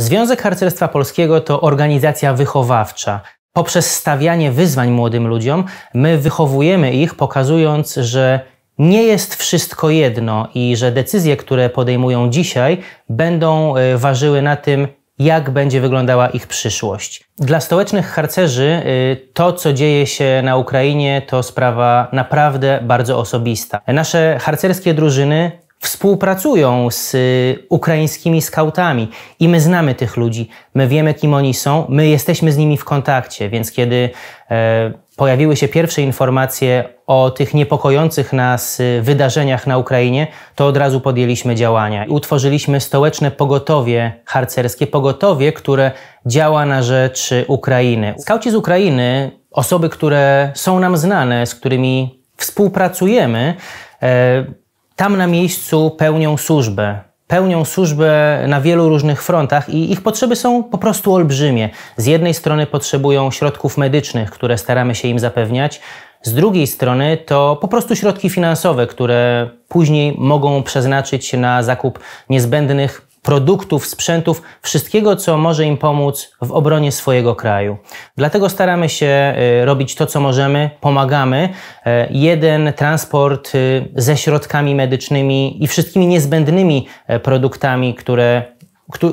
Związek Harcerstwa Polskiego to organizacja wychowawcza. Poprzez stawianie wyzwań młodym ludziom, my wychowujemy ich, pokazując, że nie jest wszystko jedno i że decyzje, które podejmują dzisiaj, będą e, ważyły na tym, jak będzie wyglądała ich przyszłość. Dla stołecznych harcerzy e, to, co dzieje się na Ukrainie, to sprawa naprawdę bardzo osobista. Nasze harcerskie drużyny współpracują z y, ukraińskimi skautami i my znamy tych ludzi, my wiemy kim oni są, my jesteśmy z nimi w kontakcie, więc kiedy e, pojawiły się pierwsze informacje o tych niepokojących nas y, wydarzeniach na Ukrainie, to od razu podjęliśmy działania. i Utworzyliśmy stołeczne pogotowie harcerskie, pogotowie, które działa na rzecz Ukrainy. Skauci z Ukrainy, osoby, które są nam znane, z którymi współpracujemy, e, tam na miejscu pełnią służbę. Pełnią służbę na wielu różnych frontach i ich potrzeby są po prostu olbrzymie. Z jednej strony potrzebują środków medycznych, które staramy się im zapewniać, z drugiej strony to po prostu środki finansowe, które później mogą przeznaczyć na zakup niezbędnych produktów, sprzętów, wszystkiego, co może im pomóc w obronie swojego kraju. Dlatego staramy się y, robić to, co możemy, pomagamy. Y, jeden transport y, ze środkami medycznymi i wszystkimi niezbędnymi produktami, które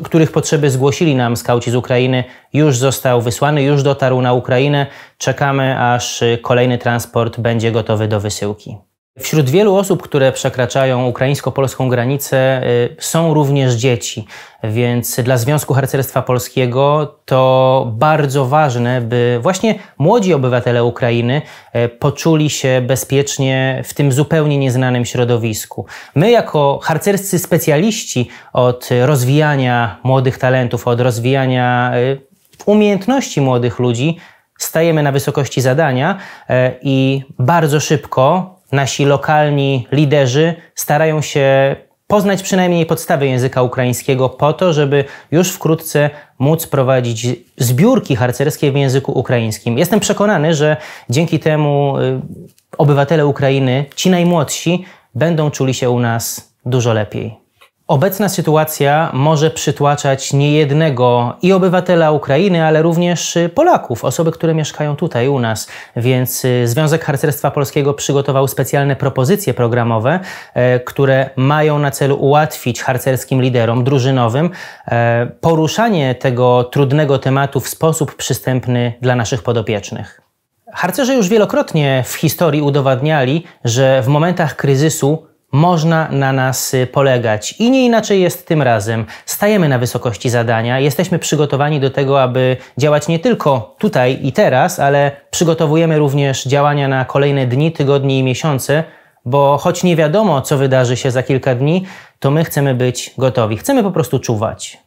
których potrzeby zgłosili nam skauci z Ukrainy, już został wysłany, już dotarł na Ukrainę. Czekamy, aż kolejny transport będzie gotowy do wysyłki. Wśród wielu osób, które przekraczają ukraińsko-polską granicę, y, są również dzieci, więc dla Związku Harcerstwa Polskiego to bardzo ważne, by właśnie młodzi obywatele Ukrainy y, poczuli się bezpiecznie w tym zupełnie nieznanym środowisku. My, jako harcerscy specjaliści od rozwijania młodych talentów, od rozwijania y, umiejętności młodych ludzi, stajemy na wysokości zadania i bardzo szybko nasi lokalni liderzy starają się poznać przynajmniej podstawy języka ukraińskiego po to, żeby już wkrótce móc prowadzić zbiórki harcerskie w języku ukraińskim. Jestem przekonany, że dzięki temu y, obywatele Ukrainy, ci najmłodsi, będą czuli się u nas dużo lepiej. Obecna sytuacja może przytłaczać niejednego i obywatela Ukrainy, ale również y, Polaków, osoby, które mieszkają tutaj u nas. Więc y, Związek Harcerstwa Polskiego przygotował specjalne propozycje programowe, e, które mają na celu ułatwić harcerskim liderom drużynowym e, poruszanie tego trudnego tematu w sposób przystępny dla naszych podopiecznych. Harcerze już wielokrotnie w historii udowadniali, że w momentach kryzysu można na nas y, polegać i nie inaczej jest tym razem. Stajemy na wysokości zadania, jesteśmy przygotowani do tego, aby działać nie tylko tutaj i teraz, ale przygotowujemy również działania na kolejne dni, tygodnie i miesiące, bo choć nie wiadomo, co wydarzy się za kilka dni, to my chcemy być gotowi, chcemy po prostu czuwać.